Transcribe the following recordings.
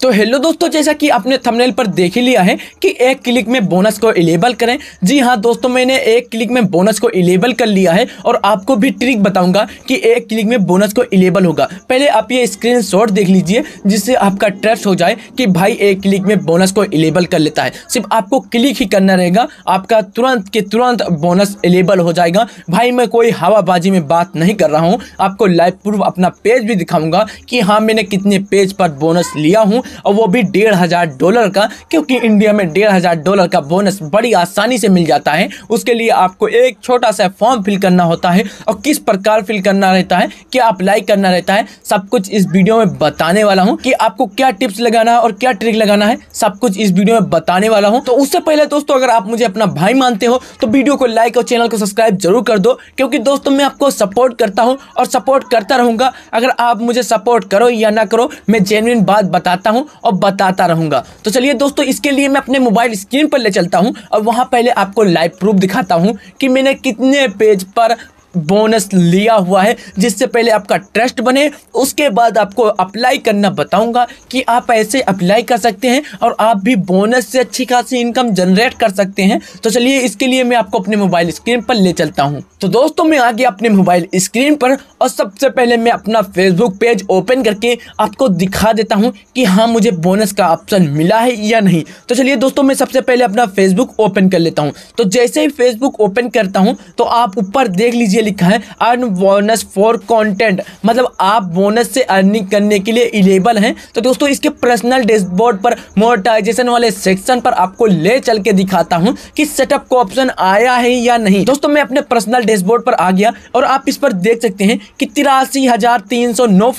तो हेलो दोस्तों जैसा कि आपने थंबनेल पर देख ही लिया है कि एक क्लिक में बोनस को इलेबल करें जी हाँ दोस्तों मैंने एक क्लिक में बोनस को इलेबल कर लिया है और आपको भी ट्रिक बताऊंगा कि एक क्लिक में बोनस को इलेबल होगा पहले आप ये स्क्रीनशॉट देख लीजिए जिससे आपका ट्रस्ट हो जाए कि भाई एक क्लिक में बोनस को इलेबल कर लेता है सिर्फ आपको क्लिक ही करना रहेगा आपका तुरंत के तुरंत बोनस इलेबल हो जाएगा भाई मैं कोई हवाबाजी में बात नहीं कर रहा हूँ आपको लाइव प्रूफ अपना पेज भी दिखाऊँगा कि हाँ मैंने कितने पेज पर बोनस लिया हूँ हूँ और वो भी डेढ़ हज़ार डॉलर का क्योंकि इंडिया में डेढ़ हज़ार डॉलर का बोनस बड़ी आसानी से मिल जाता है उसके लिए आपको एक छोटा सा फॉर्म फिल करना होता है और किस प्रकार फिल करना रहता है क्या अप्लाई करना रहता है सब कुछ इस वीडियो में बताने वाला हूँ कि आपको क्या टिप्स लगाना है और क्या ट्रिक लगाना है सब कुछ इस वीडियो में बताने वाला हूँ तो उससे पहले दोस्तों अगर आप मुझे अपना भाई मानते हो तो वीडियो को लाइक और चैनल को सब्सक्राइब जरूर कर दो क्योंकि दोस्तों मैं आपको सपोर्ट करता हूँ और सपोर्ट करता रहूंगा अगर आप मुझे सपोर्ट करो या ना करो मैं जेनविन बात बताता हूँ और बताता रहूंगा तो चलिए दोस्तों इसके लिए मैं अपने मोबाइल स्क्रीन पर ले चलता हूँ और वहाँ पहले आपको लाइव प्रूफ दिखाता हूँ कि मैंने कितने पेज पर बोनस लिया हुआ है जिससे पहले आपका ट्रस्ट बने उसके बाद आपको अप्लाई करना बताऊंगा कि आप ऐसे अप्लाई कर सकते हैं और आप भी बोनस से अच्छी खासी इनकम जनरेट कर सकते हैं तो चलिए इसके लिए मैं आपको अपने मोबाइल स्क्रीन पर ले चलता हूँ तो दोस्तों मैं आ गया अपने मोबाइल स्क्रीन पर और सबसे पहले मैं अपना फेसबुक पेज ओपन करके आपको दिखा देता हूँ कि हाँ मुझे बोनस का ऑप्शन मिला है या नहीं तो चलिए दोस्तों मैं सबसे पहले अपना फेसबुक ओपन कर लेता हूँ तो जैसे ही फेसबुक ओपन करता हूँ तो आप ऊपर देख लीजिए लिखा है अर्न बोनस फॉर कॉन्टेंट मतलब आप बोनस से अर्निंग करने के लिए इलेबल हैं तो दोस्तों इसके पर्सनल डैशबोर्ड पर मोनेटाइजेशन वाले सेक्शन पर आपको ले चल के दिखाता हूं कि सेटअप का ऑप्शन आया है या नहीं दोस्तों मैं अपने पर्सनल डैशबोर्ड पर आ गया और आप इस पर देख सकते हैं कि तिरासी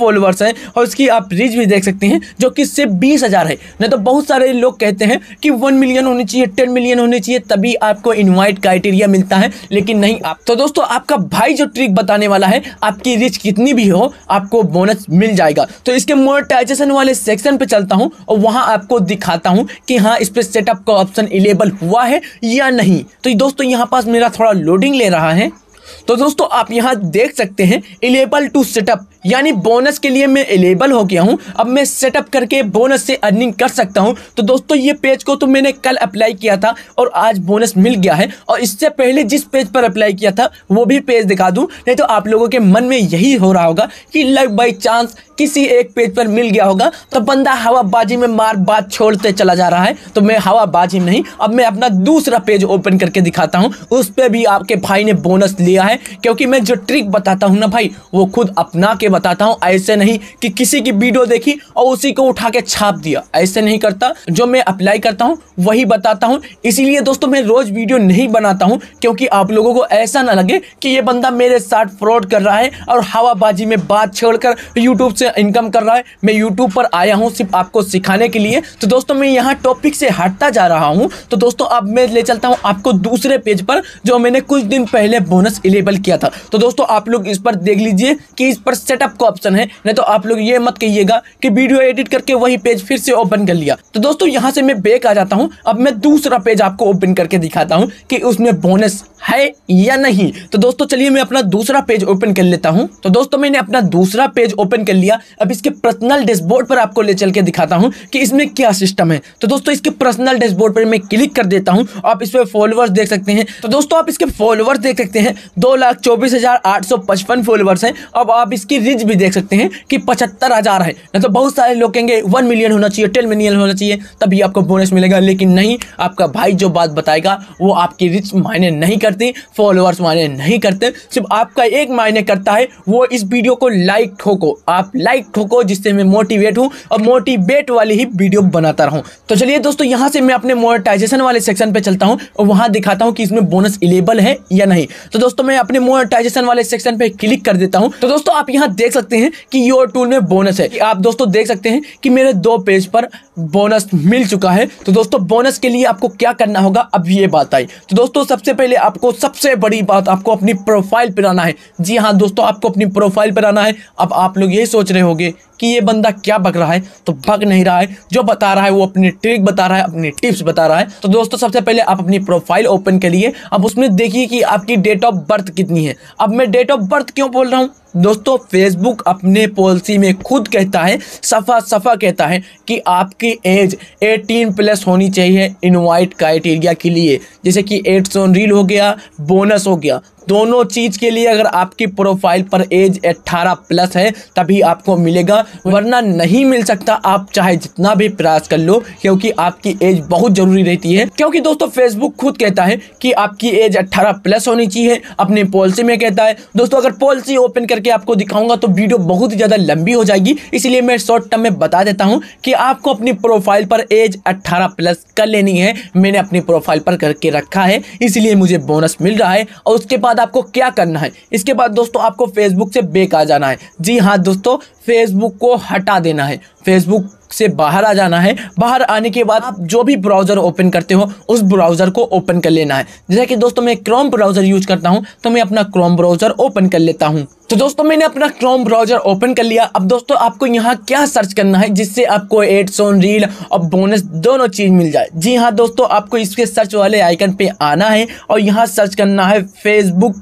फॉलोअर्स हैं और इसकी आप रीच भी देख सकते हैं जो कि सिर्फ बीस हजार है नहीं तो बहुत सारे लोग कहते हैं कि वन मिलियन होनी चाहिए टेन मिलियन होनी चाहिए तभी आपको इन्वाइट क्राइटेरिया मिलता है लेकिन नहीं आप तो दोस्तों आपका भाई जो ट्रिक बताने वाला है आपकी रिच कितनी भी हो आपको बोनस मिल जाएगा तो इसके मोनेटाइजेशन वाले सेक्शन पे चलता हूँ और वहाँ आपको दिखाता हूँ कि हाँ इस पर सेटअप का ऑप्शन इलेबल हुआ है या नहीं तो दोस्तों यहाँ पास मेरा थोड़ा लोडिंग ले रहा है तो दोस्तों आप यहाँ देख सकते हैं एलेबल टू सेटअप यानी बोनस के लिए मैं एलेबल हो गया हूँ अब मैं सेटअप करके बोनस से अर्निंग कर सकता हूँ तो दोस्तों ये पेज को तो मैंने कल अप्लाई किया था और आज बोनस मिल गया है और इससे पहले जिस पेज पर अप्लाई किया था वो भी पेज दिखा दूँ नहीं तो आप लोगों के मन में यही हो रहा होगा कि लग बाई चांस किसी एक पेज पर मिल गया होगा तो बंदा हवाबाजी में मार बात छोड़ते चला जा रहा है तो मैं हवाबाजी में नहीं अब मैं अपना दूसरा पेज ओपन करके दिखाता हूँ उस पर भी आपके भाई ने बोनस लिया है है क्योंकि मैं जो ट्रिक बताता हूँ ना भाई वो खुद अपना के बताता हूँ ऐसे नहीं कि किसी की वीडियो देखी और उसी को उठा के छाप दिया ऐसे नहीं करता जो मैं अप्लाई करता हूँ वही बताता हूँ इसीलिए दोस्तों मैं रोज़ वीडियो नहीं बनाता हूँ क्योंकि आप लोगों को ऐसा ना लगे कि ये बंदा मेरे साथ फ्रॉड कर रहा है और हवाबाजी में बात छेड़कर यूट्यूब से इनकम कर रहा है मैं यूट्यूब पर आया हूँ सिर्फ आपको सिखाने के लिए तो दोस्तों मैं यहाँ टॉपिक से हटता जा रहा हूँ तो दोस्तों अब मैं ले चलता हूँ आपको दूसरे पेज पर जो मैंने कुछ दिन पहले बोनस अवेलेबल किया था तो दोस्तों आप लोग इस पर देख लीजिए कि इस पर सेटअप का ऑप्शन है नहीं तो आप लोग ये मत कहिएगा कि वीडियो एडिट करके वही पेज फिर से ओपन कर लिया तो दोस्तों यहाँ से मैं बेक आ जाता हूँ अब मैं दूसरा पेज आपको ओपन करके दिखाता हूँ कि उसमें बोनस है या नहीं तो दोस्तों चलिए मैं अपना दूसरा पेज ओपन कर लेता हूं तो दोस्तों मैंने अपना दूसरा पेज ओपन कर लिया अब इसके पर्सनल डैशबोर्ड पर आपको ले चल के दिखाता हूं कि इसमें क्या सिस्टम है तो दोस्तों इसके पर्सनल डैशबोर्ड पर मैं क्लिक कर देता हूं आप इस पर फॉलोअर्स देख सकते हैं तो दोस्तों आप इसके फॉलोअर्स देख सकते हैं दो लाख चौबीस हजार आठ सौ पचपन फॉलोअर्स हैं अब आप इसकी रिच भी देख सकते हैं कि पचहत्तर हजार है ना तो बहुत सारे लोग कहेंगे वन मिलियन होना चाहिए टेन मिलियन होना चाहिए तभी आपको बोनस मिलेगा लेकिन नहीं आपका भाई जो बात बताएगा वो आपकी रिच मायने नहीं कर करते फॉलोअर्स मायने नहीं करते सिर्फ आपका एक मायने करता है वो इस वीडियो को लाइक ठोको आप लाइक ठोको जिससे मैं मोटिवेट हूँ और मोटिवेट वाली ही वीडियो बनाता रहूँ तो चलिए दोस्तों यहाँ से मैं अपने मोनेटाइजेशन वाले सेक्शन पर चलता हूँ और वहाँ दिखाता हूँ कि इसमें बोनस इलेबल है या नहीं तो दोस्तों मैं अपने मोनेटाइजेशन वाले सेक्शन पर क्लिक कर देता हूँ तो दोस्तों आप यहाँ देख सकते हैं कि योर टूल में बोनस है आप दोस्तों देख सकते हैं कि मेरे दो पेज पर बोनस मिल चुका है तो दोस्तों बोनस के लिए आपको क्या करना होगा अब ये बात आई तो दोस्तों सबसे पहले आप आपको सबसे बड़ी बात आपको अपनी प्रोफाइल पर आना है जी हाँ दोस्तों आपको अपनी प्रोफाइल पर आना है अब आप लोग यही सोच रहे होंगे कि ये बंदा क्या भग रहा है तो भग नहीं रहा है जो बता रहा है वो अपनी ट्रिक बता रहा है अपनी टिप्स बता रहा है तो दोस्तों सबसे पहले आप अपनी प्रोफाइल ओपन करिए अब उसमें देखिए कि आपकी डेट ऑफ बर्थ कितनी है अब मैं डेट ऑफ बर्थ क्यों बोल रहा हूँ दोस्तों फेसबुक अपने पॉलिसी में खुद कहता है सफ़ा सफ़ा कहता है कि आपकी एज 18 प्लस होनी चाहिए इनवाइट क्राइटेरिया के लिए जैसे कि एड्स ऑन रील हो गया बोनस हो गया दोनों चीज़ के लिए अगर आपकी प्रोफाइल पर एज 18 प्लस है तभी आपको मिलेगा वरना नहीं मिल सकता आप चाहे जितना भी प्रयास कर लो क्योंकि आपकी एज बहुत ज़रूरी रहती है क्योंकि दोस्तों फेसबुक खुद कहता है कि आपकी एज 18 प्लस होनी चाहिए अपने पॉलिसी में कहता है दोस्तों अगर पॉलिसी ओपन करके आपको दिखाऊंगा तो वीडियो बहुत ही ज़्यादा लंबी हो जाएगी इसलिए मैं शॉर्ट टर्म में बता देता हूँ कि आपको अपनी प्रोफाइल पर एज अट्ठारह प्लस कर लेनी है मैंने अपनी प्रोफाइल पर करके रखा है इसलिए मुझे बोनस मिल रहा है और उसके बाद बाद आपको क्या करना है इसके बाद दोस्तों आपको फेसबुक से बेक आ जाना है जी हाँ दोस्तों फेसबुक को हटा देना है फेसबुक से बाहर आ जाना है बाहर आने के बाद आप जो भी ब्राउज़र ओपन करते हो उस ब्राउज़र को ओपन कर लेना है जैसे कि दोस्तों मैं क्रोम ब्राउज़र यूज करता हूँ तो मैं अपना क्रोम ब्राउज़र ओपन कर लेता हूँ तो दोस्तों मैंने अपना क्रोम ब्राउजर ओपन कर लिया अब दोस्तों आपको यहाँ क्या सर्च करना है जिससे आपको एड्स ऑन रील और बोनस दोनों चीज़ मिल जाए जी हाँ दोस्तों आपको इसके सर्च वाले आइकन पे आना है और यहाँ सर्च करना है फेसबुक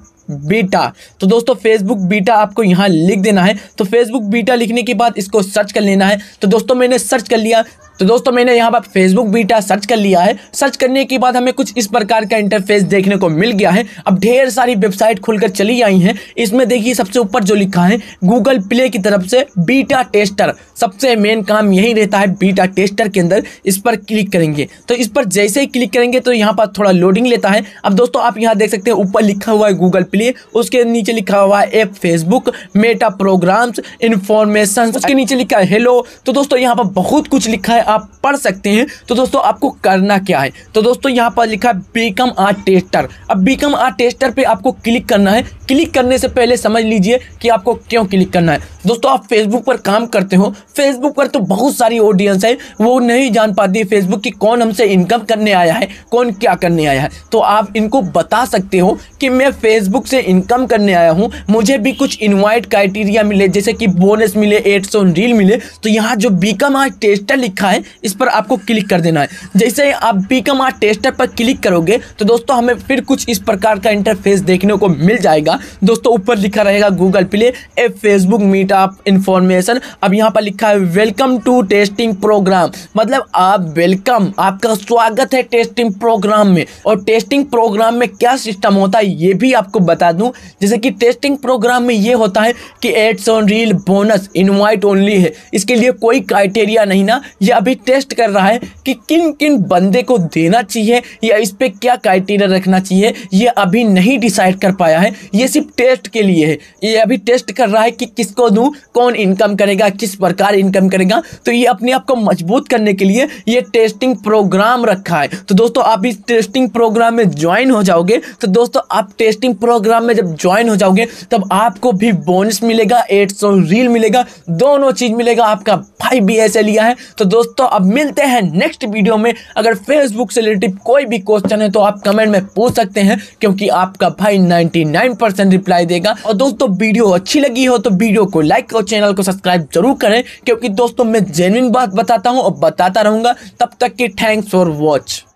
बीटा तो दोस्तों फेसबुक बीटा आपको यहां लिख देना है तो फेसबुक बीटा लिखने के बाद इसको सर्च कर लेना है तो दोस्तों मैंने सर्च कर लिया तो दोस्तों मैंने यहाँ पर फेसबुक बीटा सर्च कर लिया है सर्च करने के बाद हमें कुछ इस प्रकार का इंटरफेस देखने को मिल गया है अब ढेर सारी वेबसाइट खुलकर चली आई हैं इसमें देखिए सबसे ऊपर जो लिखा है गूगल प्ले की तरफ से बीटा टेस्टर सबसे मेन काम यही रहता है बीटा टेस्टर के अंदर इस पर क्लिक करेंगे तो इस पर जैसे ही क्लिक करेंगे तो यहाँ पर थोड़ा लोडिंग लेता है अब दोस्तों आप यहाँ देख सकते हैं ऊपर लिखा हुआ है गूगल प्ले उसके नीचे लिखा हुआ है app Facebook Meta programs information उसके नीचे लिखा है हेलो तो दोस्तों यहाँ पर बहुत कुछ लिखा है आप पढ़ सकते हैं तो दोस्तों आपको करना क्या है तो दोस्तों यहाँ पर लिखा बीकम आर टेस्टर अब बीकम आर टेस्टर पर आपको क्लिक करना है क्लिक करने से पहले समझ लीजिए कि आपको क्यों क्लिक करना है दोस्तों आप फेसबुक पर काम करते हो फेसबुक पर तो बहुत सारी ऑडियंस है वो नहीं जान पाती फेसबुक की कौन हमसे इनकम करने आया है कौन क्या करने आया है तो आप इनको बता सकते हो कि मैं फेसबुक से इनकम करने आया हूँ मुझे भी कुछ इन्वाइट क्राइटेरिया मिले जैसे कि बोनस मिले एड्स ऑन रील मिले तो यहाँ जो बीकम आर टेस्टर लिखा है इस पर आपको क्लिक कर देना है जैसे आप बीकम आर टेस्टर पर क्लिक करोगे तो दोस्तों हमें फिर कुछ इस प्रकार का इंटरफेस देखने को मिल जाएगा दोस्तों ऊपर लिखा रहेगा Google Play a Facebook meet आप इन्फॉर्मेशन अब यहाँ पर लिखा है वेलकम टू टेस्टिंग प्रोग्राम मतलब आप वेलकम आपका स्वागत है टेस्टिंग प्रोग्राम में और टेस्टिंग प्रोग्राम में क्या सिस्टम होता है ये भी आपको बता दूँ जैसे कि टेस्टिंग प्रोग्राम में ये होता है कि ads on reel bonus invite only है इसके लिए कोई क्राइटेरिया नहीं ना ये अभी टेस्ट कर रहा है कि किन किन बंदे को देना चाहिए या इस पर क्या क्राइटेरिया रखना चाहिए ये अभी नहीं डिसाइड कर पाया है ये सिर्फ टेस्ट के लिए है ये अभी टेस्ट कर रहा है कि किसको दूँ कौन इनकम करेगा किस प्रकार इनकम करेगा तो ये अपने आप को मजबूत करने के लिए ये टेस्टिंग प्रोग्राम रखा है तो दोस्तों आप इस टेस्टिंग प्रोग्राम में ज्वाइन हो जाओगे तो दोस्तों आप टेस्टिंग प्रोग्राम में जब ज्वाइन हो जाओगे तब आपको भी बोनस मिलेगा एट रील मिलेगा दोनों चीज़ मिलेगा आपका भाई बी लिया है तो दोस्तों दोस्तों अब मिलते हैं नेक्स्ट वीडियो में अगर फेसबुक से रिलेटिव कोई भी क्वेश्चन है तो आप कमेंट में पूछ सकते हैं क्योंकि आपका भाई 99 रिप्लाई देगा और दोस्तों वीडियो अच्छी लगी हो तो वीडियो को लाइक और चैनल को सब्सक्राइब जरूर करें क्योंकि दोस्तों मैं जेन्यन बात बताता हूँ और बताता रहूंगा तब तक की थैंक्स फॉर वॉच